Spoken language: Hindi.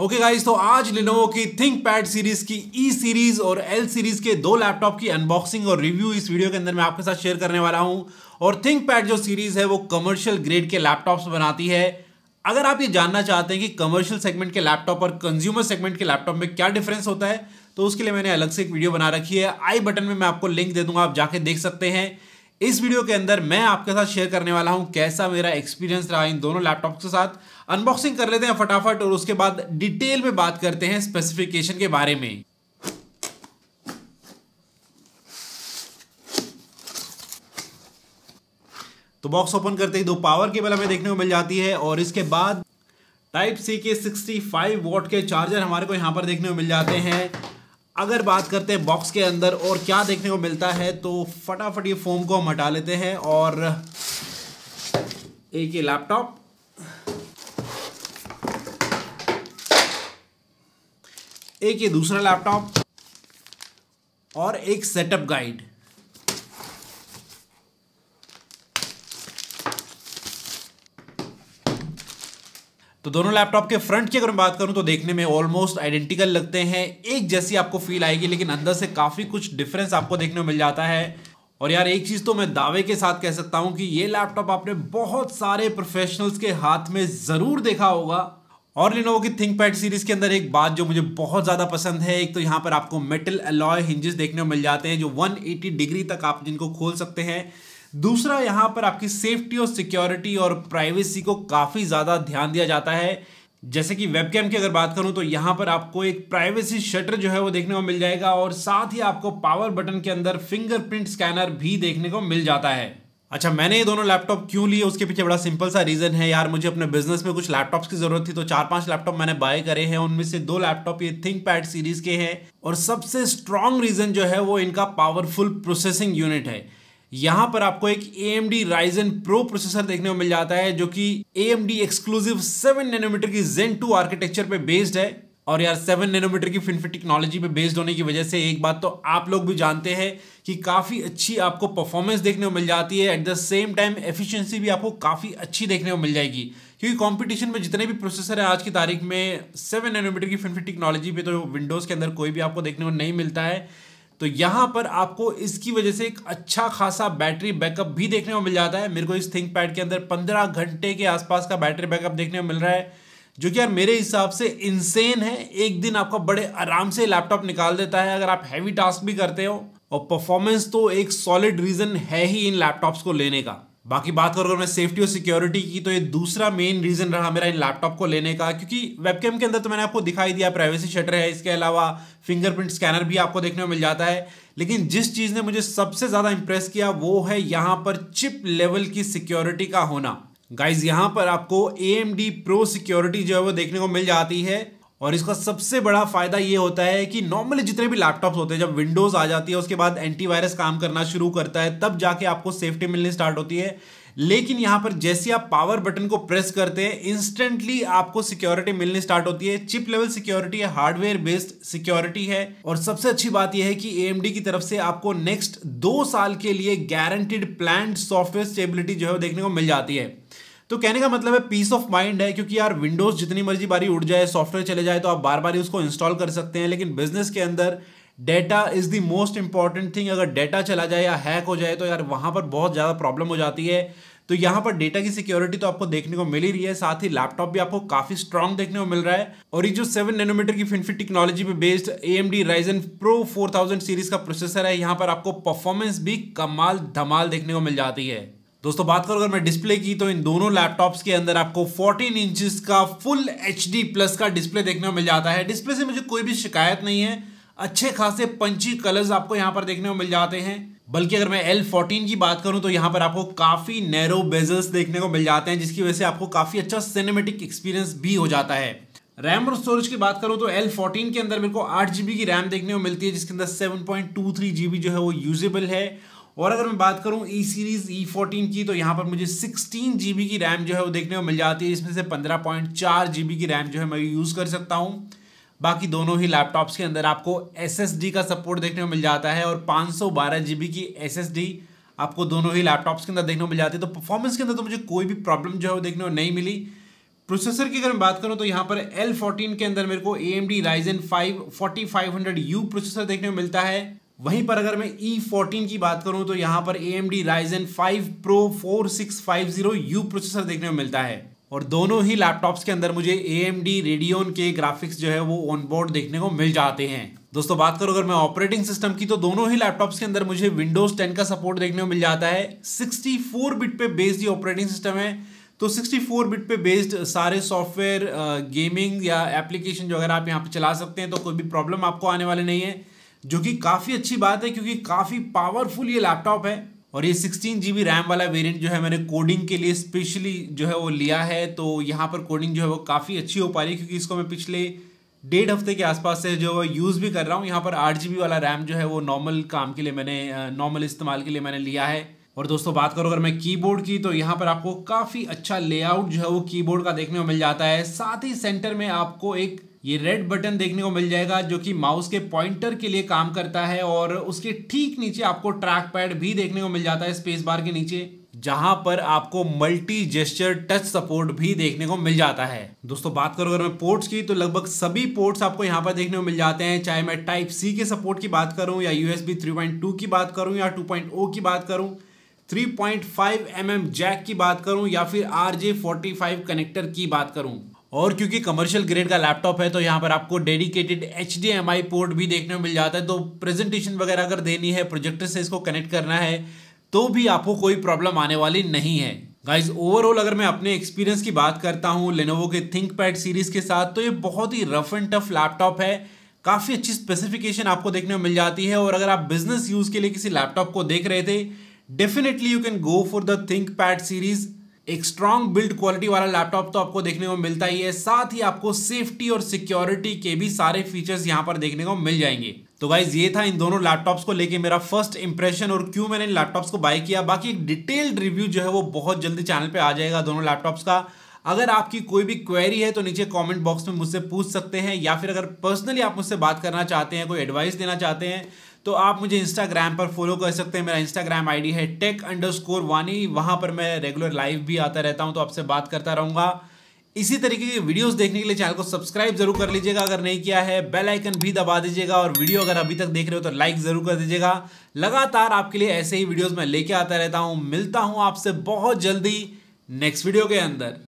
ओके okay गाइज तो आज लिनोवो की थिंक पैड सीरीज की ई सीरीज और एल सीरीज के दो लैपटॉप की अनबॉक्सिंग और रिव्यू इस वीडियो के अंदर मैं आपके साथ शेयर करने वाला हूं और थिंक पैड जो सीरीज है वो कमर्शियल ग्रेड के लैपटॉप्स बनाती है अगर आप ये जानना चाहते हैं कि कमर्शियल सेगमेंट के लैपटॉप और कंज्यूमर सेगमेंट के लैपटॉप में क्या डिफरेंस होता है तो उसके लिए मैंने अलग से एक वीडियो बना रखी है आई बटन में मैं आपको लिंक दे दूंगा आप जाके देख सकते हैं इस वीडियो के अंदर मैं आपके साथ शेयर करने वाला हूं कैसा मेरा एक्सपीरियंस रहा इन दोनों लैपटॉप के साथ अनबॉक्सिंग कर लेते हैं फटाफट और उसके बाद डिटेल में बात करते हैं स्पेसिफिकेशन के बारे में तो बॉक्स ओपन करते ही दो पावर केबल हमें देखने को मिल जाती है और इसके बाद टाइप सी के 65 वॉट के चार्जर हमारे को यहाँ पर देखने को मिल जाते हैं अगर बात करते हैं बॉक्स के अंदर और क्या देखने को मिलता है तो फटाफट ये फोम को हम हटा लेते हैं और एक ये लैपटॉप एक ये दूसरा लैपटॉप और एक सेटअप गाइड तो दोनों लैपटॉप के फ्रंट की अगर मैं बात करूं तो देखने में ऑलमोस्ट आइडेंटिकल लगते हैं एक जैसी आपको फील आएगी लेकिन अंदर से काफ़ी कुछ डिफरेंस आपको देखने में मिल जाता है और यार एक चीज़ तो मैं दावे के साथ कह सकता हूं कि ये लैपटॉप आपने बहुत सारे प्रोफेशनल्स के हाथ में ज़रूर देखा होगा और लिनोवो की थिंक पैड सीरीज़ के अंदर एक बात जो मुझे बहुत ज़्यादा पसंद है एक तो यहाँ पर आपको मेटल अलॉय हिंजेस देखने को मिल जाते हैं जो 180 डिग्री तक आप जिनको खोल सकते हैं दूसरा यहाँ पर आपकी सेफ्टी और सिक्योरिटी और प्राइवेसी को काफ़ी ज़्यादा ध्यान दिया जाता है जैसे कि वेबकैम की अगर बात करूं तो यहां पर आपको एक प्राइवेसी शटर जो है वो देखने को मिल जाएगा और साथ ही आपको पावर बटन के अंदर फिंगरप्रिंट स्कैनर भी देखने को मिल जाता है अच्छा मैंने ये दोनों लैपटॉप क्यों लिए उसके पीछे बड़ा सिंपल सा रीज़न है यार मुझे अपने बिजनेस में कुछ लैपटॉप्स की ज़रूरत थी तो चार पांच लैपटॉप मैंने बाय करे हैं उनमें से दो लैपटॉप ये थिंक पैड सीरीज़ के हैं और सबसे स्ट्रांग रीज़न जो है वो इनका पावरफुल प्रोसेसिंग यूनिट है यहां पर आपको एक AMD Ryzen Pro प्रोसेसर देखने को मिल जाता है जो कि AMD एक्सक्लूसिव 7 नैनोमीटर की Zen 2 आर्किटेक्चर पे बेस्ड है और यार 7 नैनोमीटर की फिनफिट टेक्नोलॉजी पे बेस्ड होने की वजह से एक बात तो आप लोग भी जानते हैं कि काफ़ी अच्छी आपको परफॉर्मेंस देखने को मिल जाती है at the same time efficiency भी आपको काफ़ी अच्छी देखने को मिल जाएगी क्योंकि कंपटीशन में जितने भी प्रोसेसर है आज की तारीख में सेवन नैनोमीटर की फिनफिट टेक्नोलॉजी पे तो विंडोज़ के अंदर कोई भी आपको देखने को नहीं मिलता है तो यहां पर आपको इसकी वजह से एक अच्छा खासा बैटरी बैकअप भी देखने को मिल जाता है मेरे को इस थिंक पैड के अंदर पंद्रह घंटे के आसपास का बैटरी बैकअप देखने को मिल रहा है जो कि यार मेरे हिसाब से इंसेन है एक दिन आपका बड़े आराम से लैपटॉप निकाल देता है अगर आप हैवी टास्क भी करते हो और परफॉर्मेंस तो एक सॉलिड रीज़न है ही इन लैपटॉप्स को लेने का बाकी बात करूँ अगर मैं सेफ्टी और सिक्योरिटी की तो ये दूसरा मेन रीज़न रहा मेरा इन लैपटॉप को लेने का क्योंकि वेबकैम के अंदर तो मैंने आपको दिखाई दिया प्राइवेसी शटर है इसके अलावा फिंगरप्रिंट स्कैनर भी आपको देखने को मिल जाता है लेकिन जिस चीज़ ने मुझे सबसे ज़्यादा इंप्रेस किया वो है यहाँ पर चिप लेवल की सिक्योरिटी का होना गाइज यहाँ पर आपको A M D Pro security जो है वो देखने को मिल जाती है और इसका सबसे बड़ा फायदा ये होता है कि नॉर्मली जितने भी लैपटॉप्स होते हैं जब विंडोज़ आ जाती है उसके बाद एंटीवायरस काम करना शुरू करता है तब जाके आपको सेफ्टी मिलनी स्टार्ट होती है लेकिन यहां पर जैसे आप पावर बटन को प्रेस करते हैं इंस्टेंटली आपको सिक्योरिटी मिलनी स्टार्ट होती है चिप लेवल सिक्योरिटी है हार्डवेयर बेस्ड सिक्योरिटी है और सबसे अच्छी बात यह है कि ए की तरफ से आपको नेक्स्ट दो साल के लिए गारंटेड प्लान सॉफ्टवेयर स्टेबिलिटी जो है देखने को मिल जाती है तो कहने का मतलब है पीस ऑफ माइंड है क्योंकि यार विंडोज जितनी मर्जी बारी उड़ जाए सॉफ्टवेयर चले जाए तो आप बार बार उसको इंस्टॉल कर सकते हैं लेकिन बिजनेस के अंदर data is the most important thing अगर डेटा चला जाए या हैक हो जाए तो यार वहाँ पर बहुत ज़्यादा प्रॉब्लम हो जाती है तो यहाँ पर डेटा की सिक्योरिटी तो आपको देखने को मिल ही रही है साथ ही लैपटॉप भी आपको काफी स्ट्रांग देखने को मिल रहा है और ये जो सेवन नैनोमीटर की फिनफिट टेक्नोलॉजी पे based A M D Ryzen Pro four thousand series का प्रोसेसर है यहाँ पर आपको परफॉर्मेंस भी कमाल धमाल देखने को मिल जाती है दोस्तों बात करो अगर मैं डिस्प्ले की तो इन दोनों लैपटॉप्स के अंदर आपको 14 इंचेस का फुल एच प्लस का डिस्प्ले देखने को मिल जाता है डिस्प्ले से मुझे कोई भी शिकायत नहीं है अच्छे खासे पंची कलर्स आपको यहाँ पर देखने को मिल जाते हैं बल्कि अगर मैं L14 की बात करूं तो यहाँ पर आपको काफ़ी नैरो बेजल्स देखने को मिल जाते हैं जिसकी वजह से आपको काफ़ी अच्छा सिनेमेटिक एक्सपीरियंस भी हो जाता है रैम और स्टोरेज की बात करूं तो L14 के अंदर मेरे को आठ की रैम देखने को मिलती है जिसके अंदर सेवन पॉइंट जो है वो यूजेबल है और अगर मैं बात करूँ ई सीरीज़ ई फोर्टीन की तो यहाँ पर मुझे सिक्सटीन जी की रैम जो है वो देखने को मिल जाती है इसमें से पंद्रह पॉइंट चार जी की रैम जो है मैं यूज़ कर सकता हूँ बाकी दोनों ही लैपटॉप्स के अंदर आपको एस का सपोर्ट देखने को मिल जाता है और पाँच सौ बारह जी की एस आपको दोनों ही लैपटॉप्स के अंदर देखने को मिल जाती है तो परफॉर्मेंस के अंदर तो मुझे कोई भी प्रॉब्लम जो है वो देखने को नहीं मिली प्रोसेसर की अगर मैं बात करूँ तो यहाँ पर फोर्टीन के अंदर मेरे को a forty five hundred U processor देखने को मिलता है वहीं पर अगर मैं E14 की बात करूं तो यहां पर AMD Ryzen 5 Pro 4650U processor देखने को मिलता है और दोनों ही लैपटॉप्स के अंदर मुझे ए एम डी रेडियोन के ग्राफिक्स जो है वो ऑनबोर्ड देखने को मिल जाते हैं दोस्तों बात करो अगर मैं ऑपरेटिंग सिस्टम की तो दोनों ही लैपटॉप्स के अंदर मुझे विंडोज 10 का सपोर्ट देखने को मिल जाता है 64 बिट पे बेस्ड ये ऑपरेटिंग सिस्टम है तो 64 बिट पे बेस्ड सारे सॉफ्टवेयर गेमिंग या एप्लीकेशन जो अगर आप यहाँ पे चला सकते हैं तो कोई भी प्रॉब्लम आपको आने वाले नहीं है जो कि काफ़ी अच्छी बात है क्योंकि काफ़ी पावरफुल ये लैपटॉप है और ये सिक्सटीन जी बी रैम वाला वेरिएंट जो है मैंने कोडिंग के लिए स्पेशली जो है वो लिया है तो यहाँ पर कोडिंग जो है वो काफ़ी अच्छी हो पा रही है क्योंकि इसको मैं पिछले डेढ़ हफ्ते के आसपास से जो यूज़ भी कर रहा हूँ यहाँ पर आठ जी बी वाला रैम जो है वो नॉर्मल काम के लिए मैंने नॉर्मल इस्तेमाल के लिए मैंने लिया है और दोस्तों बात करो अगर मैं कीबोर्ड की तो यहाँ पर आपको काफ़ी अच्छा लेआउट जो है वो कीबोर्ड का देखने को मिल जाता है साथ ही सेंटर में आपको एक ये रेड बटन देखने को मिल जाएगा जो कि माउस के पॉइंटर के लिए काम करता है और उसके ठीक नीचे आपको ट्रैक पैड भी देखने को मिल जाता है स्पेस बार के नीचे जहां पर आपको मल्टी जेस्टर टच सपोर्ट भी देखने को मिल जाता है दोस्तों बात करूं अगर मैं पोर्ट्स की तो लगभग सभी पोर्ट्स आपको यहां पर देखने को मिल जाते हैं चाहे मैं टाइप सी के सपोर्ट की बात करूं या यूएसबी 3.2 की बात करूं या 2.0 की बात करूं 3.5 एम mm जैक की बात करूं या फिर आर जे कनेक्टर की बात करूं और क्योंकि कमर्शियल ग्रेड का लैपटॉप है तो यहाँ पर आपको डेडिकेटेड एच पोर्ट भी देखने में मिल जाता है तो प्रेजेंटेशन वगैरह अगर देनी है प्रोजेक्टर से इसको कनेक्ट करना है तो भी आपको कोई प्रॉब्लम आने वाली नहीं है गाइज ओवरऑल अगर मैं अपने एक्सपीरियंस की बात करता हूँ लेनोवो के थिंक पैड सीरीज़ के साथ तो ये बहुत ही रफ एंड टफ लैपटॉप है काफ़ी अच्छी स्पेसिफिकेशन आपको देखने में मिल जाती है और अगर आप बिजनेस यूज़ के लिए किसी लैपटॉप को देख रहे थे definitely you can go for the ThinkPad पैड सीरीज़ एक स्ट्रांग बिल्ड क्वालिटी वाला लैपटॉप तो आपको देखने को मिलता ही है साथ ही आपको सेफ्टी और सिक्योरिटी के भी सारे फीचर्स यहाँ पर देखने को मिल जाएंगे तो गाइज ये था इन दोनों लैपटॉप्स को लेके मेरा फर्स्ट इंप्रेशन और क्यों मैंने इन लैपटॉप्स को बाय किया बाकी डिटेल्ड रिव्यू जो है वो बहुत जल्दी चैनल पे आ जाएगा दोनों लैपटॉप्स का अगर आपकी कोई भी क्वेरी है तो नीचे कमेंट बॉक्स में मुझसे पूछ सकते हैं या फिर अगर पर्सनली आप मुझसे बात करना चाहते हैं कोई एडवाइस देना चाहते हैं तो आप मुझे इंस्टाग्राम पर फॉलो कर सकते हैं मेरा इंस्टाग्राम आईडी है टेक अंडर स्कोर वानी वहाँ पर मैं रेगुलर लाइव भी आता रहता हूँ तो आपसे बात करता रहूँगा इसी तरीके की वीडियोस देखने के लिए चैनल को सब्सक्राइब जरूर कर लीजिएगा अगर नहीं किया है बेल आइकन भी दबा दीजिएगा और वीडियो अगर अभी तक देख रहे हो तो लाइक जरूर कर दीजिएगा लगातार आपके लिए ऐसे ही वीडियोस मैं लेके आता रहता हूँ मिलता हूँ आपसे बहुत जल्दी नेक्स्ट वीडियो के अंदर